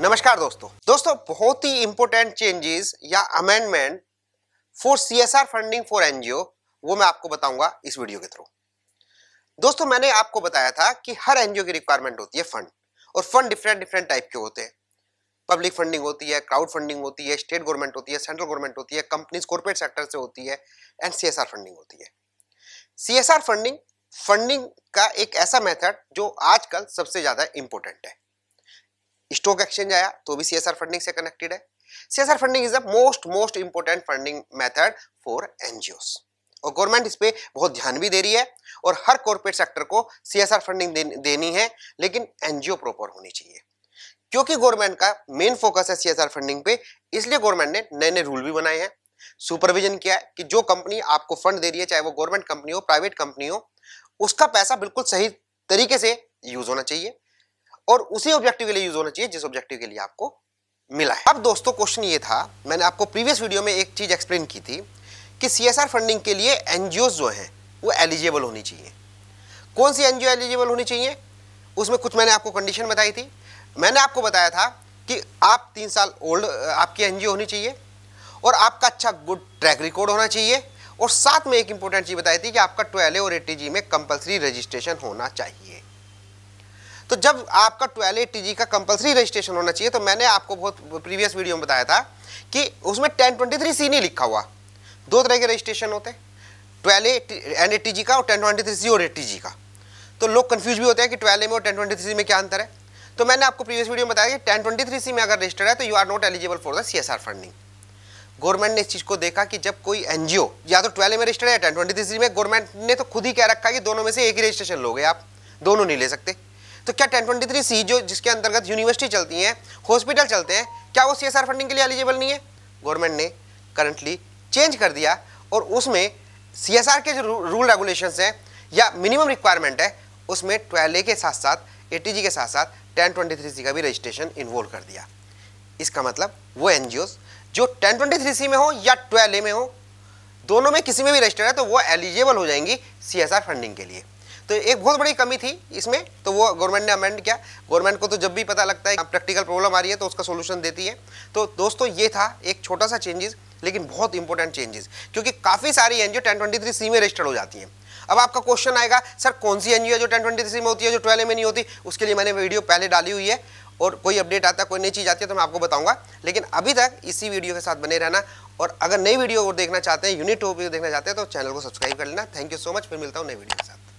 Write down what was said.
नमस्कार दोस्तों दोस्तों बहुत ही इंपॉर्टेंट चेंजेस या amendment for C S R funding for NGO वो मैं आपको बताऊंगा इस वीडियो के थ्रू दोस्तों मैंने आपको बताया था कि हर एनजीओ की रिक्वायरमेंट होती है फंड और फंड डिफरेंट डिफरेंट टाइप के होते हैं पब्लिक फंडिंग होती है क्राउड फंडिंग होती है स्टेट गवर्नमेंट होती है सेंट्रल गवर्नमेंट होती है कंपनीज कॉर्पोरेट सेक्टर से होती है एंड सी फंडिंग होती है सी फंडिंग फंडिंग का एक ऐसा मेथड जो आजकल सबसे ज़्यादा इंपॉर्टेंट है स्टॉक एक्सचेंज आया तो भी सीएसआर फंडिंग से कनेक्टेड है CSR funding is the most most important funding method for NGO और गवर्नमेंट इस पर बहुत ध्यान भी दे रही है और हर कॉरपोरेट सेक्टर को सीएसआर फंडिंग देनी है लेकिन एनजीओ प्रॉपर होनी चाहिए क्योंकि गवर्नमेंट का मेन फोकस है सीएसआर फंडिंग पे इसलिए गवर्नमेंट ने नए नए रूल भी बनाए हैं सुपरविजन किया है कि जो कंपनी आपको फंड दे रही है चाहे वो गवर्नमेंट कंपनी हो प्राइवेट कंपनी हो उसका पैसा बिल्कुल सही तरीके से यूज होना चाहिए और उसी ऑब्जेक्टिव के लिए यूज होना चाहिए जिस ऑब्जेक्टिव के लिए आपको मिला है अब दोस्तों क्वेश्चन ये था मैंने आपको प्रीवियस वीडियो में एक चीज़ एक्सप्लेन की थी कि सी फंडिंग के लिए एन जो है वो एलिजिबल होनी चाहिए कौन सी एन एलिजिबल होनी चाहिए उसमें कुछ मैंने आपको कंडीशन बताई थी मैंने आपको बताया था कि आप तीन साल ओल्ड आपकी एन होनी चाहिए और आपका अच्छा गुड ट्रैक रिकॉर्ड होना चाहिए और साथ में एक इंपॉर्टेंट चीज़ बताई थी कि आपका ट्वेल्व और एटी में कंपलसरी रजिस्ट्रेशन होना चाहिए तो जब आपका ट्वेल्व ए टी का कंपलसरी रजिस्ट्रेशन होना चाहिए तो मैंने आपको बहुत प्रीवियस वीडियो में बताया था कि उसमें टेन ट्वेंटी थ्री सी नहीं लिखा हुआ दो तरह के रजिस्ट्रेशन होते हैं twelve A N A T का और टेन ट्वेंटी थ्री सी और ए टी का तो लोग कन्फ्यूज भी होते हैं कि ट्वेल्व ए में और टेन ट्वेंटी थ्री में क्या अंतर है तो मैंने आपको प्रीवियस वीडियो में बताया कि टेन ट्वेंटी थ्री सी में अगर रजिस्टर्ड है तो you are not eligible for the C S R funding government ने इस चीज़ को देखा कि जब कोई ओ या तो ट्वेल्व में रजिस्टर्ड है टेन ट्वेंटी थ्री में गवर्नमेंट ने तो खुद ही कह रखा है कि दोनों में से एक ही रजिस्ट्रेशन लोगे आप दोनों नहीं ले सकते तो क्या टेन ट्वेंटी थ्री सी जो जिसके अंतर्गत यूनिवर्सिटी चलती हैं हॉस्पिटल चलते हैं क्या वो सी एस आर फंडिंग के लिए एलिजिबल नहीं है गवर्नमेंट ने करंटली चेंज कर दिया और उसमें सी एस आर के जो रूल रेगुलेशंस हैं या मिनिमम रिक्वायरमेंट है उसमें ट्वेल्व ए के साथ साथ ए टी जी के साथ साथ टेन ट्वेंटी थ्री सी का भी रजिस्ट्रेशन इन्वॉल्व कर दिया इसका मतलब वो एन जी ओज जो टेन ट्वेंटी थ्री सी में हो या ट्वेल्व ए में हो दोनों में किसी में भी रजिस्टर है तो वो एलिजिबल हो जाएंगी सी एस आर फंडिंग के लिए तो एक बहुत बड़ी कमी थी इसमें तो वो गवर्नमेंट ने अमेंड किया गवर्नमेंट को तो जब भी पता लगता है प्रैक्टिकल प्रॉब्लम आ रही है तो उसका सोल्यूशन देती है तो दोस्तों ये था एक छोटा सा चेंजेस लेकिन बहुत इंपॉर्टेंट चेंजेस क्योंकि काफ़ी सारी एनजीओ 1023 सी में रजिस्टर्ड हो जाती हैं अब आपका क्वेश्चन आएगा सर कौन सी एनजीओ जो 1023 में होती है जो ट्वेल्व में नहीं होती उसके लिए मैंने वीडियो पहले डाली हुई है और कोई अपडेट आता है कोई नई चीज़ आती है तो मैं आपको बताऊंगा लेकिन अभी तक इसी वीडियो के साथ बने रहना और अगर नई वीडियो और देखना चाहते हैं यूनिट वीडियो देखना चाहते हैं तो चैनल को सब्सक्राइब कर लेना थैंक यू सो मच फिर मिलता हूँ नई वीडियो के साथ